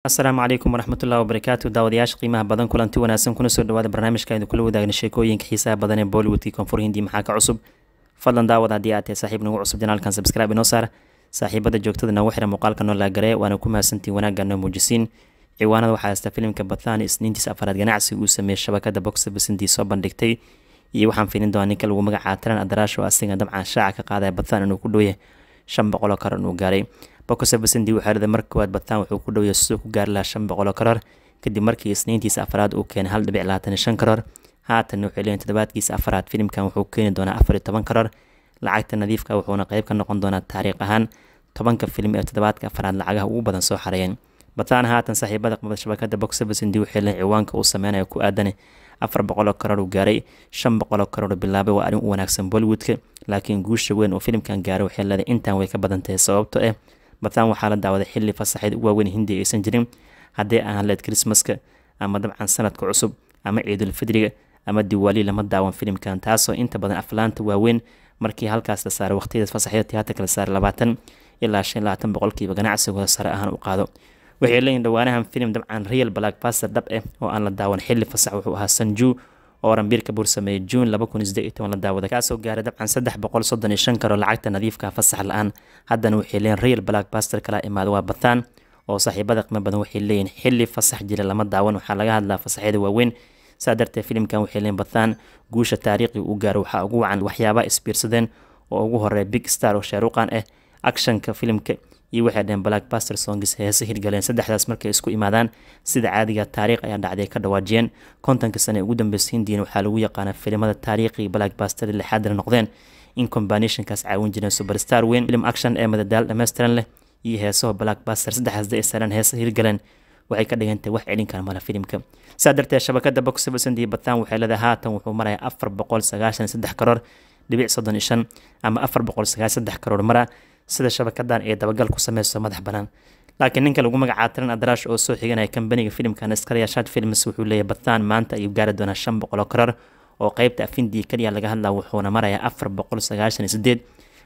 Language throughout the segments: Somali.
asalaamu calaykum waraxmatullahi wabarakaatu daawadayaasha qiimaha badan kulanti wanaagsan kuna soo dhawaada barnaamijka aynu kula wadaagna sheekooyinka xiisaha badan ee bollywoodkii koonfur hindi maxaa ka cusub fadlan daawad haddii aad tahay saaxiib nagu cusub janaalkan sabscribe inoo saar saaxiibada joogtada noogu xira muuqaalka noo laagaree waana ku mahadsantiin wanaagga noo muujisiin ciwaanada waxaa haysta filimka bathan isniintiisa afaraad ganacsi uu sameeyey shabakada box boxabisintii soo bandhigtay iyo waxaan fiilin doonaa ninka lagu magacaab tiran adaraash oo asiga dabcan shaaca ka qaadaya bathan inuu ku dhowyah shan boqol karan uu gaaray bokosa waxaa rada marka koowaad bataan wuxuu ku dhowaya soo ku gaari lahaa shan boqoloo karar kadib markii isniintiisa afraad uu keenay hal dhibic labaatan shan karar haatan wuxuu leeyahay toddobaadkiisa afraad filimkan wuxuu keeni doonaa afar iyo toban karar lacagta nadiifka ah wuxuuna qayb ka noqon doonaa taariikh ahaan tobanka filim ee toddobaadka afraad lacagaha ugu badan soo xareeyeen bataan haatan saaxiibada qabada shabakada boxer basindi waxay leeyahay ciwaanka uu sameynayo ku aadan afar boqoloo karar uu gaaray shan boqoloo karar bilaabay waa arrin u wanaagsan bollywoodka laakiin guusha weyn oo filimkan gaaray waxay leedahay intaan way ka badan sababto eh ah bataan waxaa la dacwaday xili fasaxeed u waaweyn hindiya aysan jirin haddii aan leed krismaska ama dabcan sanadka cusub ama ciidulfidriga ama diwaali lama daawan filimkan taasoo inta badan aflaanta waaweyn markii halkaas la saaray waqtiyada fasaxyada tiyaatarka la saaray labaatan ilaa shan labaatan boqolkiiba ganacsigooda sare ahaan u qaado waxay leeyihin dhawaanahan filim dabcan real black baster dhab eh oo aan la daawan xili fasax wuxuu ahaa sanju oo rambiirka buur sameeyey juun la daawada kaasoo gaaray dabcan saddex boqol karo lacagta nadiifka ah, fasax la-aan haddana waxay leeyihin real blackbaster kala imaada waa bataan oo saaxiibada qiimo badan waxay leeyihin xilli fasax jira lama daawan waxaa laga hadlaa fasaxyada waaweyn saa darteed filimkan waxay leeyihin bataan guusha taariikhi uu gaaro waxaa ugu wacan waxyaaba isbiirsadeen oo ugu horey big star oo shaaruqan ah actionka filimka iyo waxay dhaheen blackbuster songs heese hirgaleen saddexdaas markay isku imaadaan sida caadiga taariikh ayaa dhacday ka dhawaajiyeen kontonka sane ugu dambeysay hindiyan waxaa lagu yaqaana filimada taariikhii blackbuster lixaadana noqdeen in combinationkaas caawin jireen superstar weyn film action ee madadaal dhammaystiran leh iyo heesaha blackbuster saddexdaas day saran heese hirgaleen waxay ka dhigantay wax celin kara filimka saa darteed shabakada boxbasandiy bataan waxay leedahay haatan wuxuu maraya afar boqol sagaashan saddex karoor dhibic soddon iyo ama afar boqol sagaashan saddex karoor mara sida shabakadan ay dabagal ku sameyso madax banaan laakiin ninka lagu magacaa tiran adaraash oo soo xiganaya kambaniga filimkan shad films wuxuu leeyahy bataan maanta ayuu gaari doonaa shan boqolo oo karar oo qeybta afindii kaliya laga hadlaa wuxuuna marayaa afar boqol sagaashan iyo sideed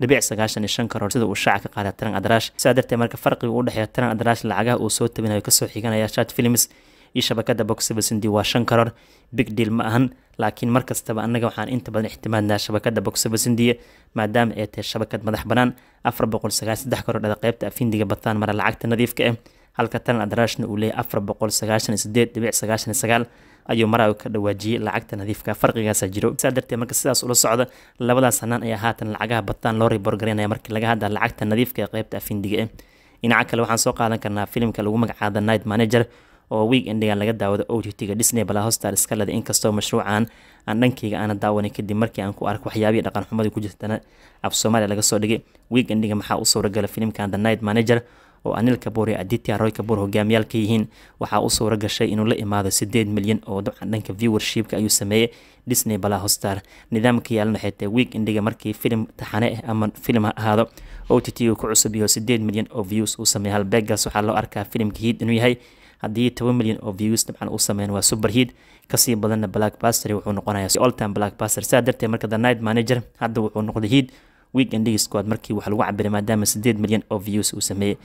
dhibic sagaashan iyo shan karoor sida uu shaaca ka qaada tiran adaraash sidaa darteed marka farqiga u dhexeeya tiran adaraash lacagaha uu soo tabinayo kasoo xiganaya shad films iyo shabakada boxeveson waa shan karar big deal ma ahan laakiin mar kastaba annaga waxaan inta badan ixtimaadnaa shabakada boxevesindia maadaama ay tahay shabakad madax banaan afar boqol sagaal saddex karor dhada qeybta afindiga bataan mara lacagta nadiifka ah halka talan adraashna uu leeyahay afar boqol sagaashan sideed dhibic sagaashan sagaal ayuu marawi ka dhawaajiyey lacagta nadiifka ah. farqigaasa jiro saa darteed marka sidaas ula socda labadaas hanaan ayaa haatan lacagaha bataan loo riborgaraynaya markii laga hadla lacagta nadiifka ah ee qeybta afindiga ah dhinaca kale waxaan soo qaadan karnaa filimka lagu magacaaba night manager oo week endigan laga daawado otg disney balahostar iska leda inkastoo mashruucan aan dhankeyga aana daawanin kadib markii aan ku arko waxyaabihii dhaqanxumadii ku jirtana af soomaaliya laga soo dhigay week endiga maxaa u suuragala filimkan the night manager oo anil kabuur iyo aditya roy kabuur hogaamiyaal yihiin waxaa u suura inuu la imaado sideed milyan oo dhanka viewershipka ayuu sameeyey disney balahostar nidaamka yaalan waxay week indiga markii filim taxane ah ama filim ha ahaado o t t ku cusub iyo sideed milyan oo views uu sameeyey halbeegaas waxaa loo arkaa filimka hiid inuu yahay haddii toban milyan oo views dabcan u sameyn waa superheat kasii badanna blackbuster wuxuu noqonayaa oltime blackbuster sidaa darteed marka the night manager hadda wuxuu noqday heat weekendigi squad markii wax lagu cabiray maadaama sideed milyan oo views uu sameeyey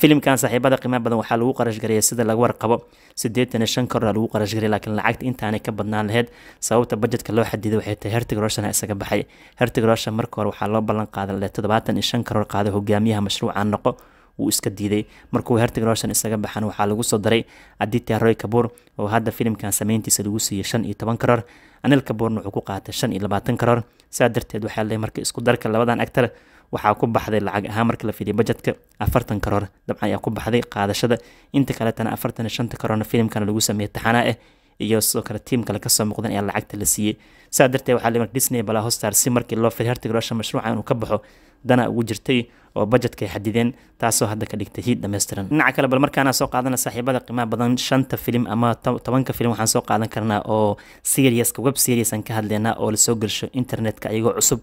filimkan saaxiibada qiimaha badan waxaa lagu qarashgareeya sida laga warqabo siddeetan shan korra lagu qarashgareey laakiin lacagta intaanay ka badnaan lahayd sababta budgetka loo xadiday waxay tahay hertig roshana isaga baxay hertig roshan marka hore waxaa loo ballan qaaday le toddobaatan iyo shan koror qaada hogaamiyaha mashruucan noqo wuu iska diiday markuu hertig roshan isaga baxan waxaa lagu soo daray aditya roy kabuur oo hadda filimkan samayntiisa lagu siiyey shan iyo toban karoor anil kabuurna wuxuu ku qaatay shan iyo labaatan karoor saa darteed waxaa leeyahay marka isku darka labadan actor waxaa ku baxday lacag ahaan marka la fiiriyo bajetka afartan karoor dabcan ayaa ku baxday qaadashada inta kaletana afartan iyo shanta karoorna filimkan lagu sameeyey taxanaa ah iyo sidoo kale tiim kale kasoo muuqdan ayaa lacagta la siiyey saa darteed waxaa leeyahay disney balaa hostar si markii loo firay hertig roshan mashruuca inuu ka baxo dana ugu jirtay oo bajetka ay xadideen taasoo hadda ka dhigtay hiid dhammaystiran dhinaca kale bal markaana soo qaadana saaxiibada qiimaha badan shanta filim ama tobanka filim waxaan soo qaadan karnaa oo seriuska web serius aan ka hadleynaa oo lasoo gelsho internetka iyagoo cusub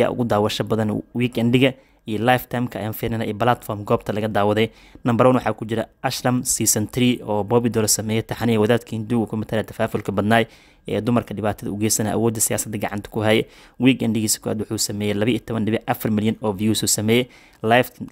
yaa ugu daawasho badan weekendhiga iyo lifetimeka ayaan fiirinaa iyo platform goobta laga daawaday number one waxaa ku jira ashlam season three oo boobi dole sameeyey taxaniya wadaadka hinduuga ku matala tafaafulka badnaay ee dumarka dhibaatada u geysana awoodda siyaasadda gacanta ku haya weekendigiisa ku-aad wuxuu sameeyey laba iyo toban dhibic afar milyan oo views uu sameeyey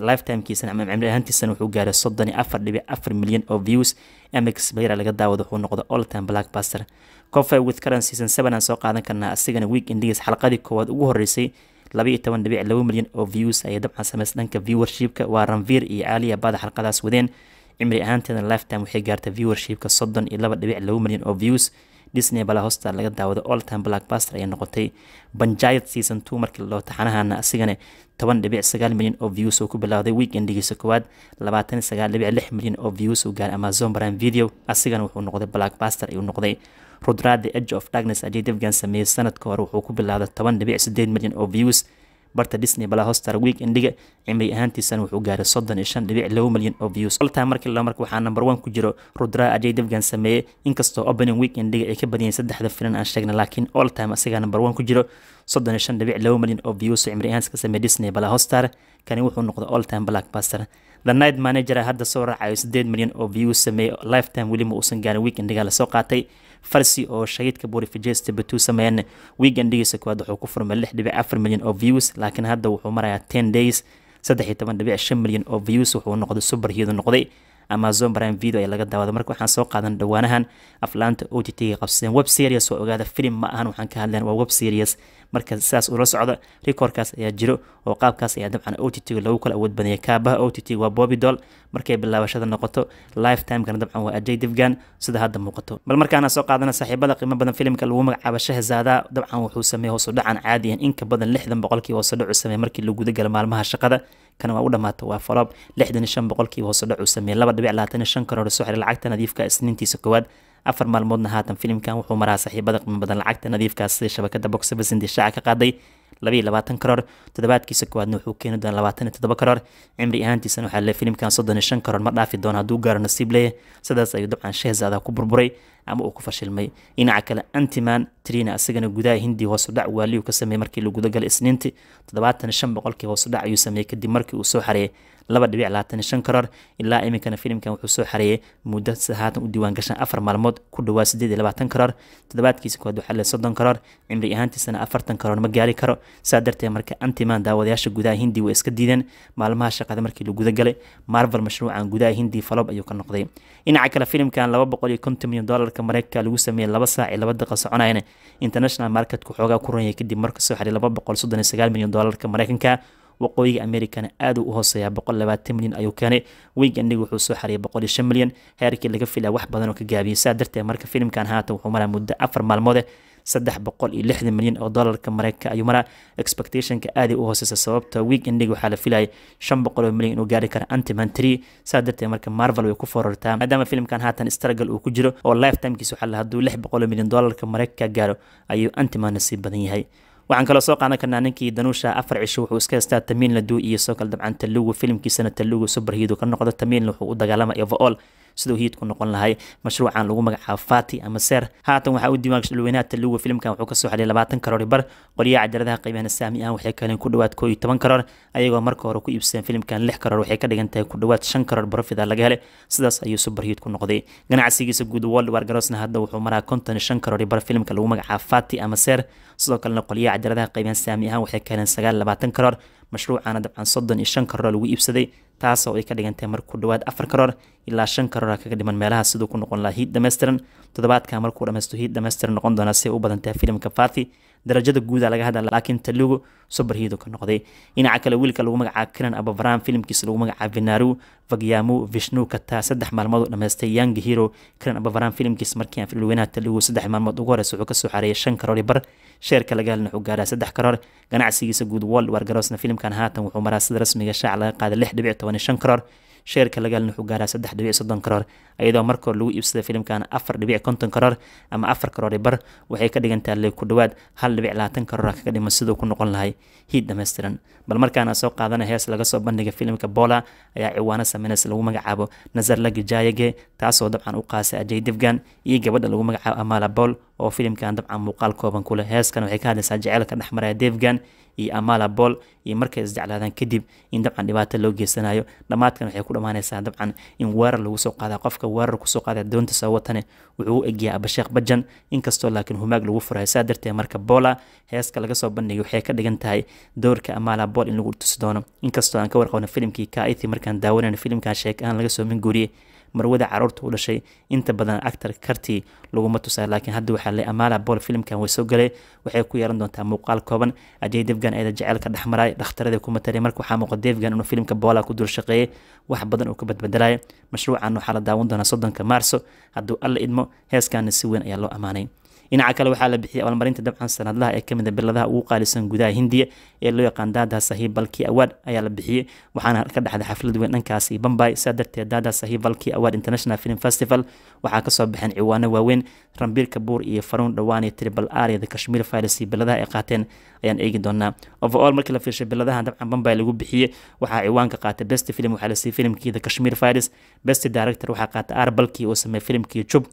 lifetimkiisana ama cimri ahaantiisana wuxuu gaaray soddon iyo afar dhibic afar milyan oo views mx player laga daawado wuxuu noqday all time blackbuster coffee with current season seven aan soo qaadan karnaa asigana weekendigiisa xalqadii koowaad ugu horeysay milyan oo views ayay dabcan samaysa dhanka viewershipka waa ranvir iyo caaliya baada xalqadaas wadeen cimri ahaanteedna lifetime waxay gaartay viewershipka soddon iyo laba dhibic laba milyan oo views disney balaa hoosta laga daawado oltime blackbuster ayay noqotay banjayad season two markii la dhaho taxanahaana asigana toban dhibic sagaal milyan oo views uu ku bilowday weekendhigiisa koowaad labaatan sagaal dhibic lix milyan oo views uu gaaray amazon brime video asigana wuxuu noqday blackbuster ayuu noqday rudraad the edge of darkness ayay dafgan sameeyey sanadka hore wuxuu ku bilaabday toban dhibic sideed milyan oo views barta disney bala hostar week indhiga cimri ahaantiisana wuxuu gaaray soddon iyo shan dhibic laba milyan oo views oltaa markii la marka waxaa number one ku jiro rudra ajay dafgan sameeyey inkastoo opening week indhiga ay ka badiyeen saddexda filan aan sheegnay laakiin all time number one ku jiro soddon iyo shan dhibic laba milyan oo views cimri ahaantis ka sameeyey disney bala hostar kani wuxuu noqday all time the night manager hadda soo raacayo sideed milyan oo view sameeyey lifetime weli ma uusan gaarin weekendiga la soo qaatay farsi oo shahiidka boorifajeste batuu sameeyeen weekendigiisa kuwaad wuxuu ku furmay lix dhibic afar milyan oo views laakiin hadda wuxuu marayaa ten days saddex iyo toban dhibic shan milyan oo views wuxuu noqday super hiyadu noqday amazon prime video ayaa laga daawada marka waxaan soo qaadan dhawaanahan aflaanta o t t qabsadeen web series oo ogaada filim ma ahan waxaan ka hadleen waa web series marka sidaas ula socda rekoorkaas ayaa jiro oo qaabkaas ayaa dabcan o t t lagu kala awood badaya kaabaha o t t waa bobidol markay bilaabashada noqoto lifetimekana dabcan waa ajay difgan sida hadda muuqato bal markaana soo qaadana saaxiibada qiimo badan filimka lagu magacaabo shahzaada dabcan wuxuu sameeyey hoosudhacan caadiyan in ka badan lixdan boqolkiiba hoosudhacu sameeyey markii la maalmaha shaqada kana waa u dhamaata waa falob lixdan shan boqolkiiba hoosudhacu sameeyey laba soo xiray lacagta nadiifka ah. isniintiisa koowaad afar maalmoodna haatan filimkan wuxuu maraa saaxiibada qiimo badan lacagta nadiifkaas ah sida shabakada boxbasindi shaaca ka qaaday karoor toddobaadkiisa koowaadna wuxuu keeni doona karoor cimri ahaantiisana waxaa le filimkan soddon iyo shan karoor ma dhaafi doona hadduu gaaro nasiib leeya sidaas ayuu dabcan shehzaada ku burburay ama uu ku fashilmay dhinaca kale antiman trina isagana gudaha hindi hoosudhac waaliyu ka sameeyey markii la gudagalay isniintii toddobaatan shan boqolkii hoosudhac ayuu sameeyey kadib markii uu soo xareeyey laba dhibic labaatan shan karar ilaa iminkana filimkan wuxuu soo xareeyey muddo sahaatan u diiwaangashan afar maalmood ku dhawaa sideed iyo labaatan karar toddobaadkiisa koowaad waxaa le soddon karar cimri ahaantiisana afartan karar ma gaari karo saa darteed marka antiman daawadayaasha gudaha hindi way iska diideen maalmaha shaqada markii la gudagalay marvel mashruucan gudaha hindi falob ayuu ka noqday dhinaca kale filimkan laba boqol iyo konton milyan doolarka marketka mareykanka lagu sameeyay laba saac ee laba daqa soconayana international marketku xoogaa ku ranyay kadib soo xidhay laba boqol soddon iyo sagaal milyan doolarka mareykanka waqooyiga americana aada u hooseeya boqol labaatan milyan ayuu keenay weyga indhiga wuxuu soo xariyay boqol iyo shan milyan heerkii laga filaya wax badan oo ka gaabiyay saa darteed marka filimkan haatan wuxuu maraa muddo afar maalmoode eh saddex boqol iyo lixdan milyan oo dollarka mareykanka ayuu maraa expectationka aaday u hooseysa sababta week ending waxaa la filaya shan boqol oo milyan inuu gaari kara antiman tree saa darteed marka marvel way ku forortaa maadaama filimkan haatan struggle uu ku jiro oo lifetimekiisa waxaa la hadduu lix boqol oo milyan dollarka mareykanka gaaro ayuu antiman nasiib badan yahay waxaan kaloo soo qaadan karnaa ninkii danuusha afar cisho wuxuu iska haystaa tamiinla duu iyo soo kal dabcan talugu filimkiisana talugu superhido ka noqda tamiinla wuxuu u dagaalamay overall siduu hiidku noqon lahay mashruucan lagu magacaabo fati ama seer haatan waxaa u diiwaangasha dhulweynaha taluga filimkan wuxuu kasoo xadhiyay labaatan karoor bar qoliyaha cajaladaha qiimahan saami ahaan waxay kaleen ku dhawaad koo iyo toban karoor ayagoo marka hore ku iibsadeen filimkan lix karoor waxay ka dhigan tahay ku dhawaad shan karoor barofida laga helay sidaas ayuu subarhiid ku noqday ganacsigiisa guud world war garosna hadda wuxuu maraa konton iyo shan karoor bar filimka lagu magacaabo fati ama ser sidoo kalena qoliyaha cajaladaha qiimahan saami ahaan waxay kaleen sagaal labaatan karoor mashruucana dabcan soddon iyo shan karoor lagu iibsaday taasoo ay ka dhigantahay mar ku dhawaad afar karoor ilaa shan karoora ah kaga dhiman meelaha siduu ku noqon lahaa hiid dhameystiran toddobaadka markuu dhameysto hiid dhameystiran noqon doona si u badantahay filimka fati darajada guuda laga hadla laakiin talugo superhero ka noqday dhinaca kale wiilka lagu magacaabo kiran ababran filimkiisa lagu magacaabo vinaru vagyamu vishnu kataa saddex maalmood u dhammaystay young hero kiran ababran filimkiisa markii aan filweynaha talugo saddex maalmood ugu horeysa wuxuu kasoo xareeyay shan karoor bar sheerka laga helna wuxuu gaaraa saddex karoor ganacsigiisa guud world war garosna filimkan haatan wuxuu maraa sida rasmiga shaaca laga qaaday lix dhibic toban shan karoor sheerka lagaalin wuxuu gaaraa saddex dhibic soddon karoor iyadoo markoo lagu iibsada filimkan afar dhibic konton karoor ama afar karoori bar waxay ka dhigan tahay ku dhawaad hal dhibic labaatan karoora kaga dhiman siduu ku noqon lahay hiid dhammaystiran bal markaana soo qaadana hees laga soo bandhiga filimka boola ayaa ciwaano sameynaysa lagu magacaabo nazar lagi taasoo dabcan u qaasa ajay dibgan iyo gabadha lagu magacaabo amaala bool oo filimkan dabcan muuqaal kooban ku heeskan waxay ka hadlaysaa jaceylka dhexmaraya dibgan iyo amala bool iyo markay isjeclaadaan kadib in dabcan dhibaato loo geysanayo dhammaadkan waxay ku dhammaanaysaa dabcan in weerar lagu soo qaada qofka weerar kusoo qaada doonta soo wuxuu u egyahay abasheekh bajan inkastoo laakiin humaag lagu furayo saa darteed marka boola ah, heeska laga soo bandhigay waxay ka dhigan tahay doorka amala in lagu tusi doono inkastoo aan ka warqabno filimkii kaithi markaan daawanayno filimkan sheek ahaan laga soo minguuriyey marwada caruurta u dhashay inta badan actor karti laguma tusa laakiin hadda waxaa le amaala bool filimkan way soo galay waxay ku yeelan doontaa muuqaal kooban ajay defgan eeda jaceylka dhexmaray dhakhtarada ku matalay marka waxaa muuqa devgan inuu filimka boola ku dul shaqeeyey wax badan uu ka badbedelaya mashruucan waxaa la daawan doonaa soddonka maarso hadduu alla idmo heeskaana si weyn ayaa loo ammaanay dhinaca kale waxaa la bixiyay abaalmarinta dabcan sanadlaha ee kamid a ah biladaha ugu qaalisan gudaha hindiya ee loo yaqaan daada sahiib balkii awaad ayaa la bixiyey waxaana ka dhacday xaflad weyn dhankaasi bambay saa darteed daada sahiib balkii awaad international film festival waxaa kasoo baxeen ciwaano waaweyn rambiir kabuur iyo faruun dhowaan iyo tribal r iyo the kashmir files biladaha ay qaateen ayaan eegi doonaa overall markii la fiirshay biladaha dabcan bambay lagu bixiyey waxaa ciwaanka qaatay best film waxaa la siiyey filmkii the kashmir files best director waxaa qaatay arbalkii oo sameeyey filmkii jub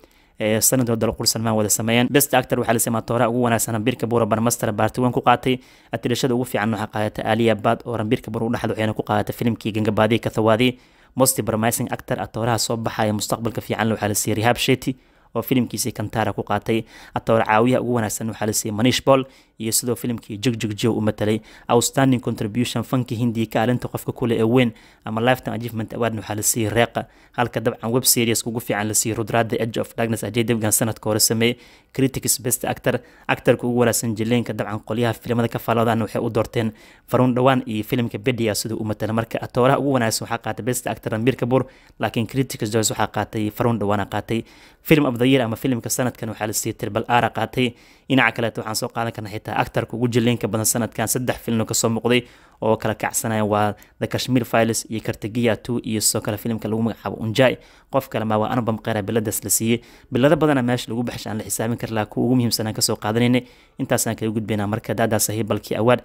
sanadii o qursanmaan wada sameeyeen best actor waxaa lasimaa toora ugu wanaagsan rambiirka buura barmaster baarti wan ku qaatay atirashada ugu fiicanna waxaa qaadata aliya bad oo rambiirka buur u dhaxda waxayna ku qaadata filimkii gangabaadiyi kathawaadi most promising actor atooraha soo baxaya mustaqbalka fiican waxaa la siiyey sheti oo filimkiisii kantara ku qaatay atoor caawiyaha ugu wanaagsan waxaa la manish ball iyo sidoo filimkii jigjigjiow u matalay outstanding contribution fanka hindiya kaalinta qofka kule ee weyn ama lifetime achievement award waxaa la siiyey reeqa halka dabcan web series kugu fiican la siiyey rudraada edge of darkness ajay debgan sanadka hore sameeyey critics best actor actarka ugu wanaagsan jileenka dabcan qolyaha filimada ka faaloodana waxay u doorteen faruun dhowaan iyo filimka bedia siduu u matalay marka atooraha ugu wanaagsan waxaa qaatay best actor ramiir kabur laakiin critics joyce waxaa qaatay faruun dhawaana qaatay film of the year ama filimka sanadkan waxaa la siiyey tribal ara qaatay dhinaca kaleeto waxaan soo qaadan karna tahay actarka ugu jaleynka badan sanadkan saddex filmna kasoo muuqday oo kala kacsanaya waa the kashmir files iyo kartagiya two iyo soo kale filimka lagu magacaabo unjai qof kale maa waa anabam kheyra biladaas la siiyey bilado badana meesha lagu baxshay aan la xisaabin kar laha kuwa ugu muhiimsanaan kasoo qaadanaynay intaasaan kaga gudbaynaa marka daadaa sahiibalkii awaad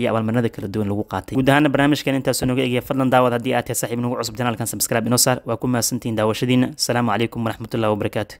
iyo abaalmarinada kala duwan lagu qaatay guud ahaana barnaamijkan intaasoo nooga egaya fadlan daawad haddii aad tahay saxiib noogu cusub janaalkan subscribe inoo saar waa ku mahadsantihiin daawashadiina asalaamu calaykum waraxmatullahi wabarakaatu